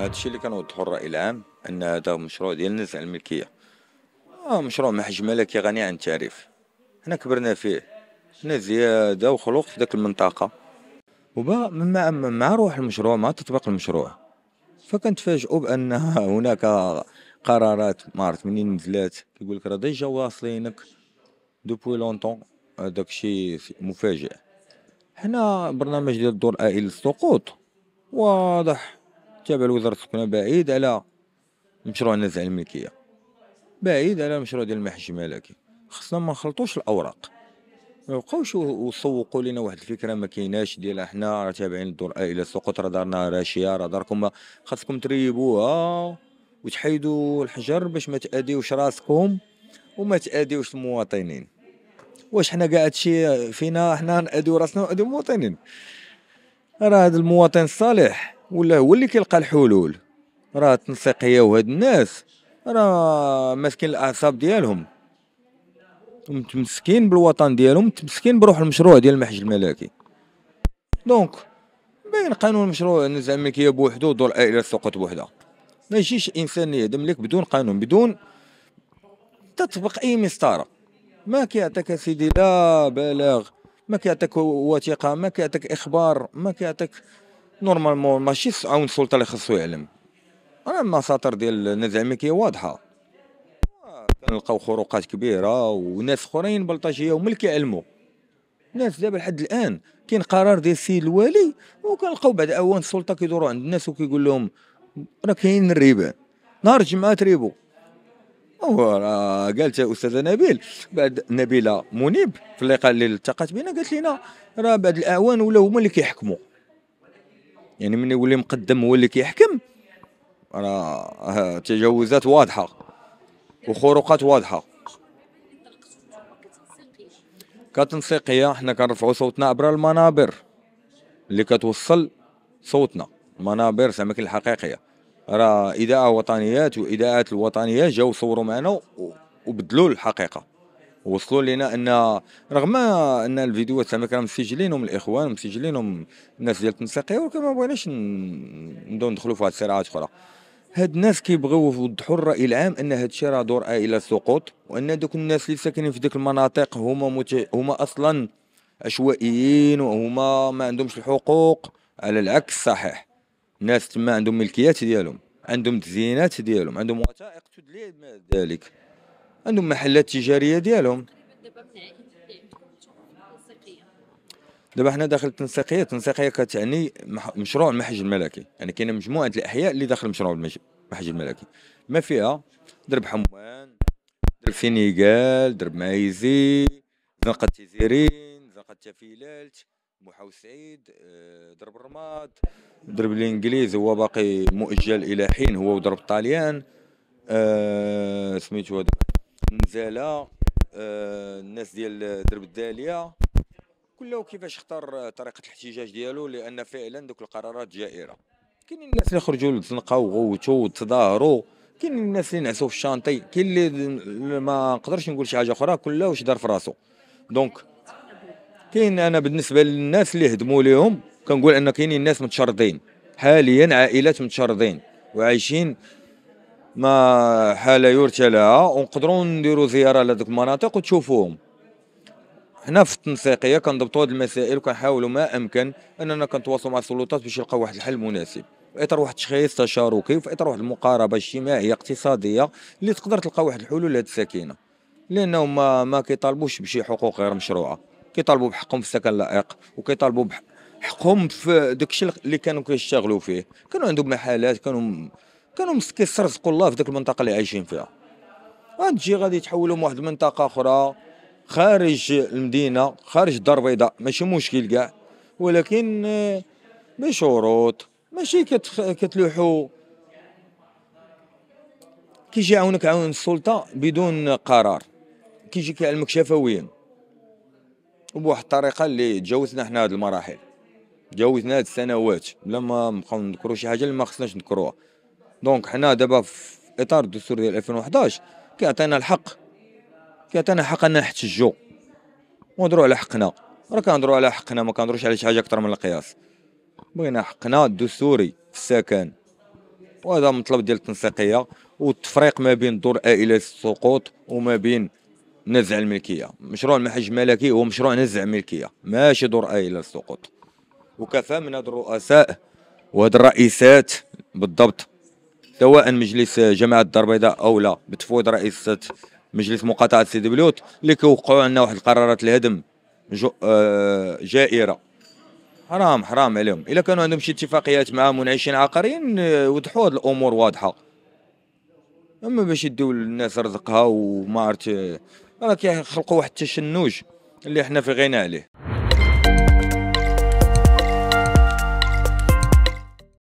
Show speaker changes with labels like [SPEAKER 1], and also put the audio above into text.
[SPEAKER 1] هذا الشيء اللي كنوضحوا الراي العام ان هذا مشروع ديال النزع الملكيه آه مشروع محج ملكي غني عن التعريف حنا كبرنا فيه حنا زياده وخلق في ذاك المنطقه وبا مع, مع روح المشروع مع تطبيق المشروع فكنتفاجئوا بان هناك قرارات ما عرفت منين نزلات كيقول لك راه ديجا واصلينك دوبوي لونتون هذاك الشيء مفاجئ حنا برنامج ديال الدور العائلي للسقوط واضح تابع لوزارة السكنة بعيد على مشروع نزع الملكية بعيد على المشروع ديال المحج الملكي خصنا ما نخلطوش الأوراق ما بقاوش وسوقوا لنا واحد الفكره ما كايناش ديال حنا راه تابعين الدور الى سقوط راه دارنا راشيه راه داركم خاصكم تريبوها وتحيدوا الحجر باش ما تاذيوش راسكم وما تاذيوش المواطنين واش حنا قاعد شي فينا حنا ناديو راسنا وناديو المواطنين راه هذا المواطن الصالح ولا هو اللي كيلقى الحلول راه التنسيقيه وهاد الناس راه ماسكين الاعصاب ديالهم متمسكين بالوطن ديالهم متمسكين بروح المشروع ديال المحج الملكي دونك باين قانون المشروع زعما الملكيه بوحدو دور الائله سقط بوحدها ما يجيش انسان يهدم لك بدون قانون بدون تطبق اي مسطره ما كيعطيك سيدي لا بلاغ ما كيعطيك وثيقه ما كيعطيك اخبار ما كيعطيك نورمالمون ماشي عاون السلطه اللي خصو يعلم راه المساطر ديال زعما الامريكيه واضحه كنلقاو خروقات كبيره وناس اخرين بلطجيه هما اللي كيعلموا الناس دابا لحد الان كاين قرار ديال السيد الوالي وكنلقاو بعد اوان السلطه كيدوروا عند الناس وكيقول لهم راه كاين الربا نهار الجمعه تريبو هو راه قالت استاذه نبيل بعد نبيله منيب في اللقاء اللي التقات بنا قالت لنا راه بعد الاعوان ولا هما اللي كيحكموا يعني من يولي مقدم هو اللي كيحكم راه تجاوزات واضحه وخروقات واضحه كتنسيقيه حنا كنرفعوا صوتنا عبر المنابر اللي كتوصل صوتنا المنابر سمك الحقيقيه راه اذاعه وطنيات واذاعات الوطنيه جاو صوروا معنا وبدلوا الحقيقه وصلوا لنا ان رغم ان الفيديوهات تاعنا كانوا مسجلينهم الاخوان مسجلينهم الناس ديال التنسيقيه ولكن ما بغيناش نبداو ندخلوا في هاد الصراعات اخرى هاد الناس كيبغيو يوضحوا الراي العام ان هاد الشيء راه دور الى السقوط وان دوك الناس اللي ساكنين في ديك المناطق هما مت... هما اصلا عشوائيين وهما ما عندهمش الحقوق على العكس صحيح ناس تما عندهم ملكيات ديالهم عندهم تزيينات ديالهم عندهم وثائق تدلي ذلك عندهم محلات تجاريه ديالهم دابا حنا داخل التنسيقيه التنسيقيه كتعني مشروع المحج الملكي يعني كاينه مجموعه الاحياء اللي داخل مشروع المحج الملكي ما فيها درب حموان درب سينيغال درب مايزي زنقه تيزيرين زنقه تافيلالت بوحاو سعيد آه، درب الرماد درب الانجليز هو باقي مؤجل الى حين هو ودرب الطاليان آه، سميتو هذاك نزاله آه، الناس ديال درب الداليه كله كيفاش اختار طريقه الاحتجاج ديالو لان فعلا دوك القرارات جائره كاين الناس اللي خرجوا للزنقة وغوتوا وتظاهروا كاين الناس اللي نعسوا في الشانطي كاين اللي ما نقدرش نقول شي حاجه اخرى كله واش دار في راسو دونك كاين انا بالنسبه للناس اللي هدموا ليهم كنقول ان كاينين الناس متشردين حاليا عائلات متشردين وعايشين ما حاله يرثى لها ونقدروا نديروا زياره لهذوك المناطق وتشوفوهم حنا في التنسيقيه كنضبطوا هذه المسائل وكنحاولوا ما امكن اننا كنتواصلوا مع السلطات باش يلقاو واحد الحل مناسب في اطار واحد التشخيص تشاركي وفي اطار واحد المقاربه اجتماعيه اقتصاديه اللي تقدر تلقى واحد الحلول لهذه السكينه لانهم ما ما كيطالبوش بشي حقوق غير مشروعه كيطالبوا بحقهم في السكن اللائق وكيطالبوا بحقهم في داكشي اللي كانوا كيشتغلوا فيه كانوا عندهم محلات كانوا كانوا مسكين استرزقوا الله في ذاك المنطقه اللي عايشين فيها غتجي غادي تحولهم واحد المنطقه اخرى خارج المدينه خارج الدار البيضاء ماشي مشكل كاع ولكن بشروط آه، ماشي كتخ... كتلوحوا كيجي يعاونك عون السلطه بدون قرار كيجي كيعلمك شفويا وبواحد الطريقه اللي تجاوزنا حنا هاد المراحل تجاوزنا هاد السنوات بلا ما نبقاو نذكروا شي حاجه اللي ما خصناش نذكروها دونك حنا دابا في اطار الدستور ديال 2011 كيعطينا الحق كيعطينا حق اننا نحتجوا ونهضروا على حقنا راه كنهضروا على حقنا ما كنهضروش على شي حاجه اكثر من القياس بغينا حقنا الدستوري في السكن وهذا مطلب ديال التنسيقيه والتفريق ما بين دور عائله السقوط وما بين نزع الملكيه مشروع المحج الملكي هو مشروع نزع الملكيه ماشي دور عائله السقوط وكفى من هاد الرؤساء وهاد الرئيسات بالضبط سواء مجلس جماعه الدار البيضاء او لا بتفويض رئيسه مجلس مقاطعه سيدي بلوت اللي كيوقعوا عندنا واحد القرارات الهدم جائره آه، حرام حرام عليهم الا كانوا عندهم شي اتفاقيات مع منعشين عقاريين آه، وضحوا هاد الامور واضحه اما باش يديو للناس رزقها وما عرفت راه كيخلقوا واحد التشنج اللي حنا في غنى عليه